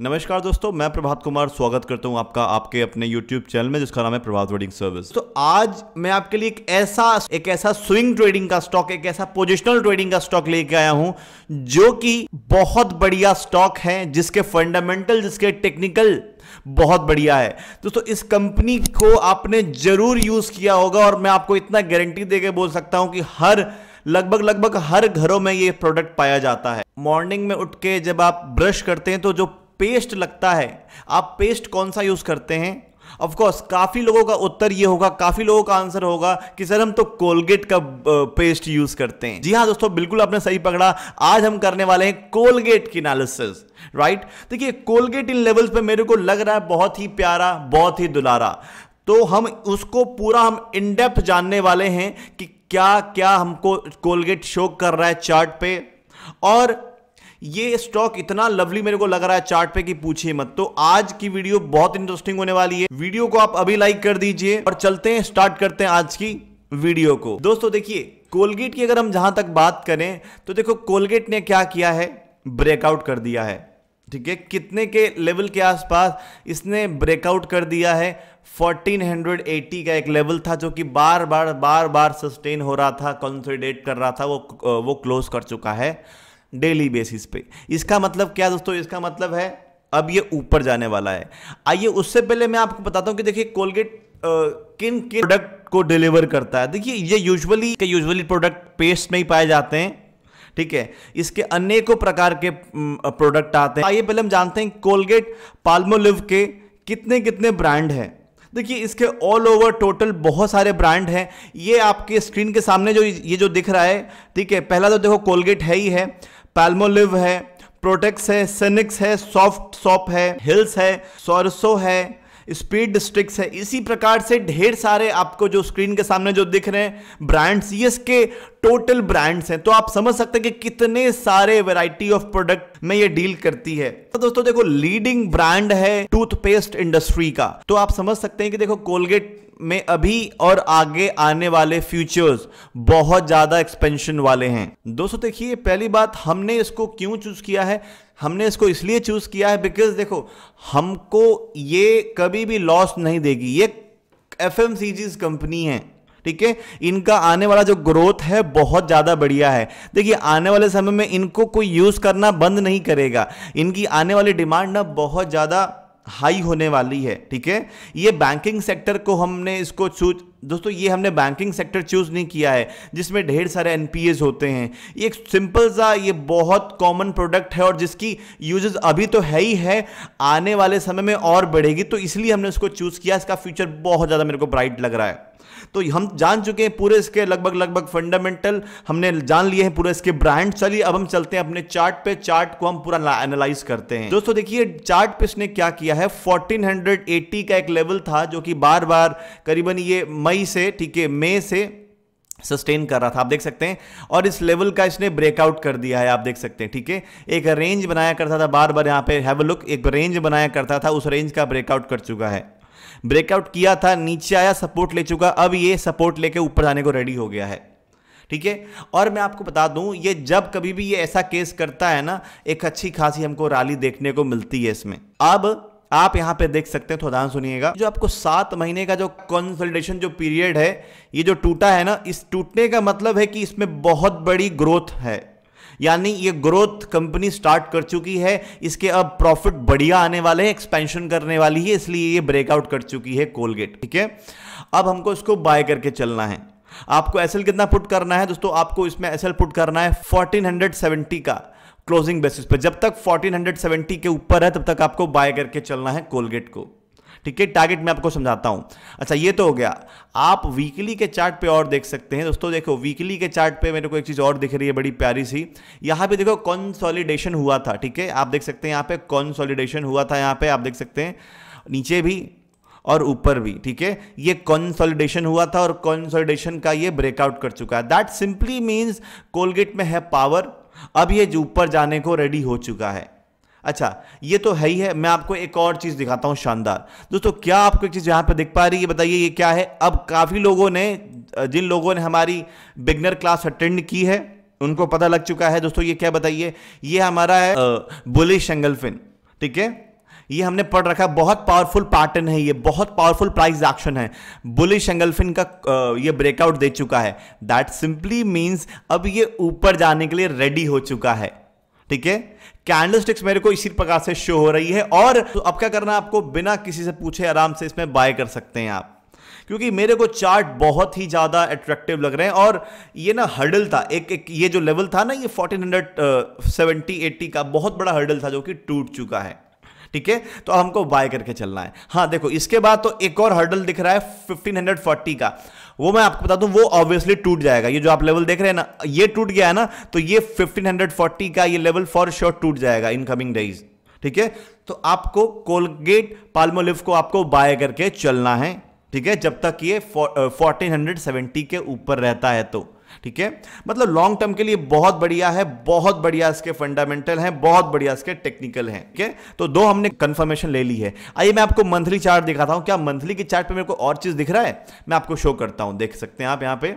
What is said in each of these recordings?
नमस्कार दोस्तों मैं प्रभात कुमार स्वागत करता हूं आपका आपके अपने YouTube चैनल में जिसका नाम है प्रभात ट्रेडिंग सर्विस तो आज मैं आपके लिए एक ऐसा एक ऐसा स्विंग ट्रेडिंग का स्टॉक एक ऐसा पोजिशनल ट्रेडिंग का स्टॉक लेके आया हूं जो कि बहुत बढ़िया स्टॉक है जिसके फंडामेंटल जिसके टेक्निकल बहुत बढ़िया है दोस्तों इस कंपनी को आपने जरूर यूज किया होगा और मैं आपको इतना गारंटी देकर बोल सकता हूं कि हर लगभग लगभग हर घरों में ये प्रोडक्ट पाया जाता है मॉर्निंग में उठ के जब आप ब्रश करते हैं तो जो पेस्ट लगता है आप पेस्ट कौन सा यूज़ करते हैं ऑफकोर्स काफ़ी लोगों का उत्तर ये होगा काफ़ी लोगों का आंसर होगा कि सर हम तो कोलगेट का पेस्ट यूज़ करते हैं जी हाँ दोस्तों बिल्कुल आपने सही पकड़ा आज हम करने वाले हैं कोलगेट की एनालिसिस राइट देखिए कोलगेट इन लेवल्स पे मेरे को लग रहा है बहुत ही प्यारा बहुत ही दुलारा तो हम उसको पूरा हम इनडेप्थ जानने वाले हैं कि क्या क्या हमको कोलगेट शो कर रहा है चार्ट पे और ये स्टॉक इतना लवली मेरे को लग रहा है चार्ट पे कि पूछिए मत तो आज की वीडियो बहुत इंटरेस्टिंग होने वाली है वीडियो को आप अभी लाइक कर दीजिए और चलते हैं स्टार्ट करते हैं आज की वीडियो को दोस्तों देखिए कोलगेट की अगर हम जहां तक बात करें तो देखो कोलगेट ने क्या किया है ब्रेकआउट कर दिया है ठीक है कितने के लेवल के आसपास इसने ब्रेकआउट कर दिया है 1480 का एक लेवल था जो कि बार बार बार बार सस्टेन हो रहा था कंसोलिडेट कर रहा था वो वो क्लोज कर चुका है डेली बेसिस पे इसका मतलब क्या दोस्तों इसका मतलब है अब ये ऊपर जाने वाला है आइए उससे पहले मैं आपको बताता हूं कि देखिए कोलगेट किन किन प्रोडक्ट को डिलीवर करता है देखिए ये यूजुअली के यूजुअली प्रोडक्ट पेस्ट में ही पाए जाते हैं ठीक है इसके अनेकों प्रकार के प्रोडक्ट आते हैं आइए पहले हम जानते हैं कोलगेट पाल्मोलिव के कितने कितने ब्रांड हैं देखिए इसके ऑल ओवर टोटल बहुत सारे ब्रांड हैं ये आपके स्क्रीन के सामने जो ये जो दिख रहा है ठीक है पहला तो देखो कोलगेट है ही है पैल्मोलिव है प्रोटेक्स है सेनिक्स है सॉफ्ट सॉप है हिल्स है सोरसो है स्पीड डिस्ट्रिक्स है इसी प्रकार से ढेर सारे आपको जो स्क्रीन के सामने जो दिख रहे हैं ब्रांड्स ये इसके टोटल ब्रांड्स हैं तो आप समझ सकते हैं कि कितने सारे वैरायटी ऑफ प्रोडक्ट में ये डील करती है तो दोस्तों देखो लीडिंग ब्रांड है टूथपेस्ट इंडस्ट्री का तो आप समझ सकते हैं कि देखो कोलगेट में अभी और आगे आने वाले फ्यूचर्स बहुत ज़्यादा एक्सपेंशन वाले हैं दोस्तों देखिए पहली बात हमने इसको क्यों चूज़ किया है हमने इसको इसलिए चूज़ किया है बिकॉज देखो हमको ये कभी भी लॉस नहीं देगी ये एफ एम कंपनी है ठीक है इनका आने वाला जो ग्रोथ है बहुत ज़्यादा बढ़िया है देखिए आने वाले समय में इनको कोई यूज़ करना बंद नहीं करेगा इनकी आने वाली डिमांड ना बहुत ज़्यादा हाई होने वाली है ठीक है ये बैंकिंग सेक्टर को हमने इसको चूज दोस्तों ये हमने बैंकिंग सेक्टर चूज नहीं किया है जिसमें ढेर सारे एन होते हैं ये एक सिंपल सा ये बहुत कॉमन प्रोडक्ट है और जिसकी यूजेस अभी तो है ही है आने वाले समय में और बढ़ेगी तो इसलिए हमने इसको चूज किया इसका फ्यूचर बहुत ज़्यादा मेरे को ब्राइट लग रहा है तो हम जान चुके हैं पूरे इसके लगभग लगभग फंडामेंटल हमने जान लिए हैं पूरे इसके ब्रांड चलिए अब हम चलते हैं अपने चार्ट पे चार्ट को हम पूरा एनालाइज करते हैं दोस्तों देखिए चार्ट पे इसने क्या किया है 1480 का एक लेवल था जो कि बार बार करीबन ये मई से ठीक है मई से सस्टेन कर रहा था आप देख सकते हैं और इस लेवल का इसने ब्रेकआउट कर दिया है आप देख सकते हैं ठीक है एक रेंज बनाया करता था बार बार यहां पे हैव लुक एक रेंज बनाया करता था उस रेंज का ब्रेकआउट कर चुका है ब्रेकआउट किया था नीचे आया सपोर्ट ले चुका अब ये सपोर्ट लेके ऊपर जाने को रेडी हो गया है ठीक है और मैं आपको बता दूं ये जब कभी भी ये ऐसा केस करता है ना एक अच्छी खासी हमको रैली देखने को मिलती है इसमें अब आप यहां पे देख सकते हैं थोड़ा ध्यान सुनिएगा जो आपको सात महीने का जो कंसल्टेशन जो पीरियड है ये जो टूटा है ना इस टूटने का मतलब है कि इसमें बहुत बड़ी ग्रोथ है यानी ये ग्रोथ कंपनी स्टार्ट कर चुकी है इसके अब प्रॉफिट बढ़िया आने वाले हैं एक्सपेंशन करने वाली है इसलिए ये ब्रेकआउट कर चुकी है कोलगेट ठीक है अब हमको इसको बाय करके चलना है आपको एसएल कितना पुट करना है दोस्तों आपको इसमें एसएल पुट करना है 1470 का क्लोजिंग बेसिस पर जब तक 1470 के ऊपर है तब तक आपको बाय करके चलना है कोलगेट को ठीक है टारगेट मैं आपको समझाता हूँ अच्छा ये तो हो गया आप वीकली के चार्ट पे और देख सकते हैं दोस्तों देखो वीकली के चार्ट पे मेरे को एक चीज़ और दिख रही है बड़ी प्यारी सी यहाँ पे देखो कंसोलिडेशन हुआ था ठीक है आप देख सकते हैं यहाँ पे कंसोलिडेशन हुआ था यहाँ पे आप देख सकते हैं नीचे भी और ऊपर भी ठीक है ये कंसोलिडेशन हुआ था और कंसोलिडेशन का ये ब्रेकआउट कर चुका है दैट सिंपली मीन्स कोलगेट में है पावर अब ये ऊपर जाने को रेडी हो चुका है अच्छा ये तो है ही है मैं आपको एक और चीज़ दिखाता हूं शानदार दोस्तों क्या आपको एक चीज़ यहां पर दिख पा रही है बताइए ये क्या है अब काफ़ी लोगों ने जिन लोगों ने हमारी बिगनर क्लास अटेंड की है उनको पता लग चुका है दोस्तों ये क्या बताइए ये हमारा है बुलिश एंगल फिन ठीक है ये हमने पढ़ रखा बहुत पावरफुल पैटर्न है ये बहुत पावरफुल प्राइस एक्शन है बुलिश एंगलफिन का ये ब्रेकआउट दे चुका है दैट सिंपली मीन्स अब ये ऊपर जाने के लिए रेडी हो चुका है ठीक है कैंडल स्टिक्स मेरे को इसी प्रकार से शो हो रही है और तो अब क्या करना आपको बिना किसी से पूछे आराम से इसमें बाय कर सकते हैं आप क्योंकि मेरे को चार्ट बहुत ही ज़्यादा अट्रैक्टिव लग रहे हैं और ये ना हर्डल था एक एक ये जो लेवल था ना ये फोर्टीन हंड्रेड सेवेंटी एट्टी का बहुत बड़ा हर्डल था जो कि टूट चुका है ठीक है तो अब हमको बाय करके चलना है हाँ देखो इसके बाद तो एक और हर्डल दिख रहा है फोर्टी का वो मैं आपको बता दूं वो ऑब्वियसली टूट जाएगा ये जो आप लेवल देख रहे हैं ना ये टूट गया है ना तो ये 1540 का ये लेवल फॉर श्योर टूट जाएगा इन कमिंग डेज ठीक है तो आपको कोलगेट पाल्मोलिव को आपको बाय करके चलना है ठीक है जब तक ये फोर्टीन uh, के ऊपर रहता है तो ठीक है मतलब लॉन्ग टर्म के लिए बहुत बढ़िया है बहुत बढ़िया इसके फंडामेंटल हैं बहुत बढ़िया इसके टेक्निकल हैं ठीक है तो दो हमने कंफर्मेशन ले ली है आइए मैं आपको मंथली चार्ट दिखाता हूं क्या मंथली के चार्ट पे मेरे को और चीज दिख रहा है मैं आपको शो करता हूं देख सकते हैं आप यहां पर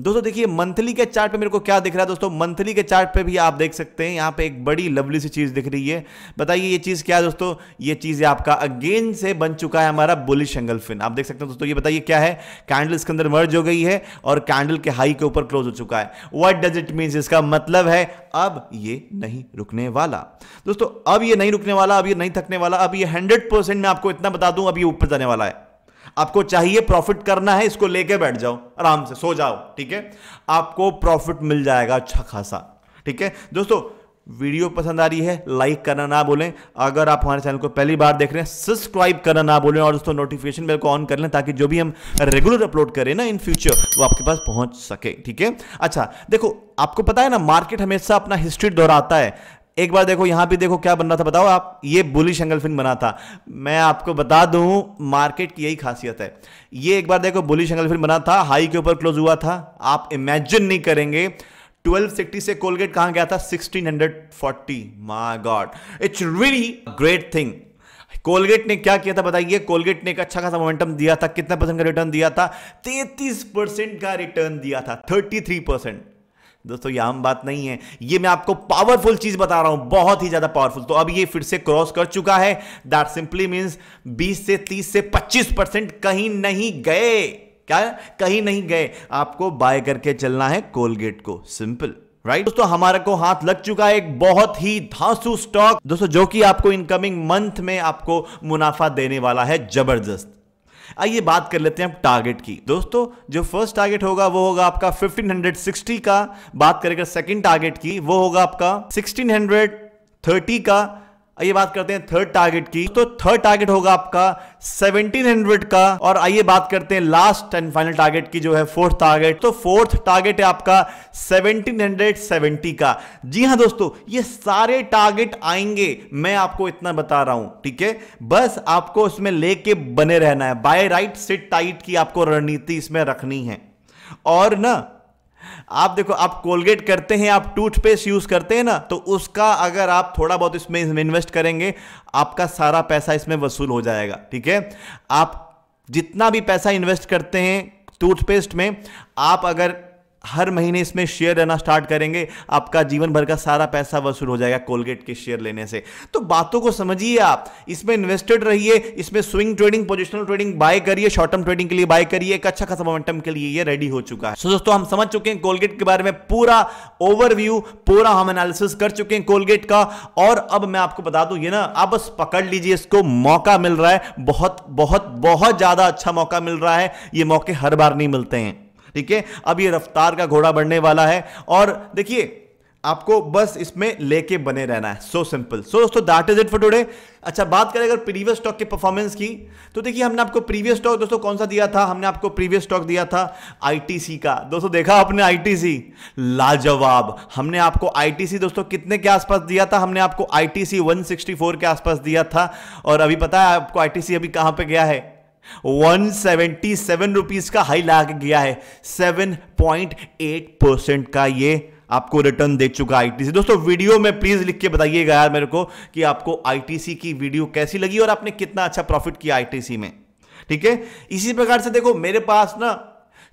दोस्तों देखिए मंथली के चार्ट पे मेरे को क्या दिख रहा है दोस्तों मंथली के चार्ट पे भी आप देख सकते हैं यहाँ पे एक बड़ी लवली सी चीज दिख रही है बताइए ये चीज क्या है दोस्तों ये चीज आपका अगेन से बन चुका है हमारा बुलिश एंगल फिन आप देख सकते हैं दोस्तों ये बताइए क्या है कैंडल इसके अंदर मर्ज हो गई है और कैंडल के हाई के ऊपर क्लोज हो चुका है वट डज इट मीन इसका मतलब है अब ये नहीं रुकने वाला दोस्तों अब ये नहीं रुकने वाला अब ये नहीं थकने वाला अब ये हंड्रेड परसेंट मैं आपको इतना बता दूं अब ये ऊपर जाने वाला है आपको चाहिए प्रॉफिट करना है इसको लेके बैठ जाओ आराम से सो जाओ ठीक है आपको प्रॉफिट मिल जाएगा अच्छा खासा ठीक है दोस्तों वीडियो पसंद आ रही है लाइक करना ना बोलें अगर आप हमारे चैनल को पहली बार देख रहे हैं सब्सक्राइब करना ना बोलें और दोस्तों नोटिफिकेशन बेल को ऑन कर लें ताकि जो भी हम रेगुलर अपलोड करें ना इन फ्यूचर वो आपके पास पहुंच सके ठीक है अच्छा देखो आपको पता है ना मार्केट हमेशा अपना हिस्ट्री दोहराता है एक बार देखो यहां भी देखो क्या बन रहा था बताओ आप ये बुलिश एंगल फिन बना था मैं आपको बता दूं मार्केट की यही खासियत है ये एक बार देखो बुलिश एंगल फिन बना था हाई के ऊपर क्लोज हुआ था आप इमेजिन नहीं करेंगे 1260 से कोलगेट कहां गया था 1640 my god it's really great thing Colgate ने क्या किया था बताइए कोलगेट ने एक अच्छा खासा मोमेंटम दिया था कितना परसेंट का रिटर्न दिया था 33 परसेंट का रिटर्न दिया था 33 परसेंट दोस्तों ये आम बात नहीं है ये मैं आपको पावरफुल चीज बता रहा हूं बहुत ही ज्यादा पावरफुल तो अब ये फिर से क्रॉस कर चुका है दैट सिंपली मीन्स 20 से 30 से 25 परसेंट कहीं नहीं गए क्या कहीं नहीं गए आपको बाय करके चलना है कोलगेट को सिंपल राइट right? दोस्तों हमारा को हाथ लग चुका है एक बहुत ही धांसू स्टॉक दोस्तों जो कि आपको इनकमिंग मंथ में आपको मुनाफा देने वाला है जबरदस्त आइए बात कर लेते हैं अब टारगेट की दोस्तों जो फर्स्ट टारगेट होगा वो होगा आपका 1560 का बात करेगा सेकंड टारगेट की वो होगा आपका 1630 का आइए बात करते हैं थर्ड टारगेट की तो थर्ड टारगेट होगा आपका 1700 का और आइए बात करते हैं लास्ट एंड फाइनल टारगेट की जो है फोर्थ टारगेट तो फोर्थ टारगेट है आपका 1770 का जी हां दोस्तों ये सारे टारगेट आएंगे मैं आपको इतना बता रहा हूं ठीक है बस आपको इसमें लेके बने रहना है बाय राइट सिट टाइट की आपको रणनीति इसमें रखनी है और ना आप देखो आप कोलगेट करते हैं आप टूथपेस्ट यूज करते हैं ना तो उसका अगर आप थोड़ा बहुत इसमें इन्वेस्ट करेंगे आपका सारा पैसा इसमें वसूल हो जाएगा ठीक है आप जितना भी पैसा इन्वेस्ट करते हैं टूथपेस्ट में आप अगर हर महीने इसमें शेयर लेना स्टार्ट करेंगे आपका जीवन भर का सारा पैसा वसूल हो जाएगा कोलगेट के शेयर लेने से तो बातों को समझिए आप इसमें इन्वेस्टेड रहिए इसमें swing trading positional trading buy करिए शॉर्ट टर्म ट्रेडिंग के लिए बाय करिए एक अच्छा खासा मोमेंटम के लिए ये रेडी हो चुका है सो दोस्तों हम समझ चुके हैं कोलगेट के बारे में पूरा ओवरव्यू पूरा हम एनालिसिस कर चुके हैं कोलगेट का और अब मैं आपको बता दूं ये ना आप बस पकड़ लीजिए इसको मौका मिल रहा है बहुत बहुत बहुत ज्यादा अच्छा मौका मिल रहा है ये मौके हर बार नहीं मिलते हैं ठीक है अब ये रफ्तार का घोड़ा बढ़ने वाला है और देखिए आपको बस इसमें लेके बने रहना है सो सिंपल सो दोस्तों that is it for today अच्छा बात करें अगर प्रीवियस स्टॉक की परफॉर्मेंस की तो देखिए हमने आपको प्रीवियस स्टॉक दोस्तों कौन सा दिया था हमने आपको प्रीवियस स्टॉक दिया था आईटीसी का दोस्तों देखा आपने आईटीसी लाजवाब हमने आपको आईटीसी दोस्तों कितने के आसपास दिया था हमने आपको आईटीसी 164 के आसपास दिया था और अभी पता है आपको आईटीसी अभी कहां पे गया है वन सेवेंटी सेवन रुपीज का हाई ला गया है सेवन पॉइंट एट परसेंट का ये आपको रिटर्न दे चुका आईटीसी दोस्तों वीडियो में प्लीज लिख के बताइएगा यार मेरे को कि आपको आईटीसी की वीडियो कैसी लगी और आपने कितना अच्छा प्रॉफिट किया आईटीसी में ठीक है इसी प्रकार से देखो मेरे पास ना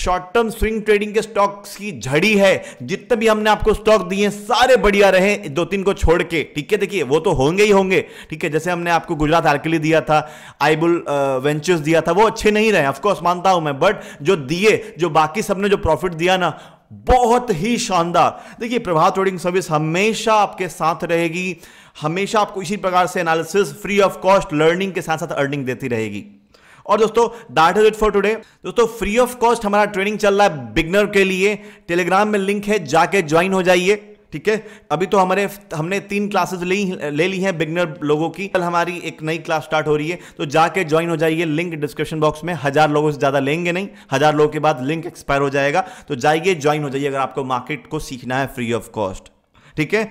शॉर्ट टर्म स्विंग ट्रेडिंग के स्टॉक्स की झड़ी है जितने भी हमने आपको स्टॉक दिए सारे बढ़िया रहे दो तीन को छोड़ के ठीक है देखिए वो तो होंगे ही होंगे ठीक है जैसे हमने आपको गुजरात आर्किली दिया था आईबुल वेंचर्स दिया था वो अच्छे नहीं रहे ऑफकोर्स मानता हूं मैं बट जो दिए जो बाकी सबने जो प्रॉफिट दिया ना बहुत ही शानदार देखिए प्रभात ट्रेडिंग सर्विस हमेशा आपके साथ रहेगी हमेशा आपको इसी प्रकार से analysis free of cost learning के साथ साथ अर्निंग देती रहेगी और दोस्तों that is it for today दोस्तों फ्री ऑफ कॉस्ट हमारा ट्रेनिंग चल रहा है बिगनर के लिए टेलीग्राम में लिंक है जाके ज्वाइन हो जाइए ठीक है अभी तो हमारे हमने तीन क्लासेस ली ले ली हैं बिगनर लोगों की कल हमारी एक नई क्लास स्टार्ट हो रही है तो जाके ज्वाइन हो जाइए लिंक डिस्क्रिप्शन बॉक्स में हजार लोगों से ज़्यादा लेंगे नहीं हजार लोगों के बाद लिंक एक्सपायर हो जाएगा तो जाइए ज्वाइन हो जाइए अगर आपको मार्केट को सीखना है फ्री ऑफ कॉस्ट ठीक है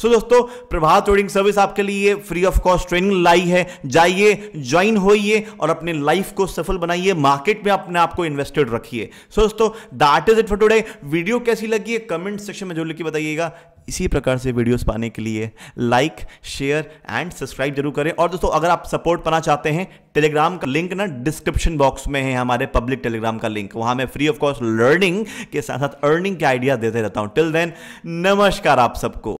सो दोस्तों प्रभात ट्रेडिंग सर्विस आपके लिए फ्री ऑफ कॉस्ट ट्रेनिंग लाई है जाइए ज्वाइन होइए और अपने लाइफ को सफल बनाइए मार्केट में अपने आप को इन्वेस्टेड रखिए सो दोस्तों that is it for today video कैसी लगी है कमेंट सेक्शन में जो लिखिए बताइएगा इसी प्रकार से वीडियोस पाने के लिए लाइक शेयर एंड सब्सक्राइब जरूर करें और दोस्तों अगर आप सपोर्ट पाना चाहते हैं टेलीग्राम का लिंक ना डिस्क्रिप्शन बॉक्स में है हमारे पब्लिक टेलीग्राम का लिंक वहां मैं फ्री ऑफ कॉस्ट लर्निंग के साथ साथ अर्निंग के आइडिया देते रहता हूं टिल देन नमस्कार आप सबको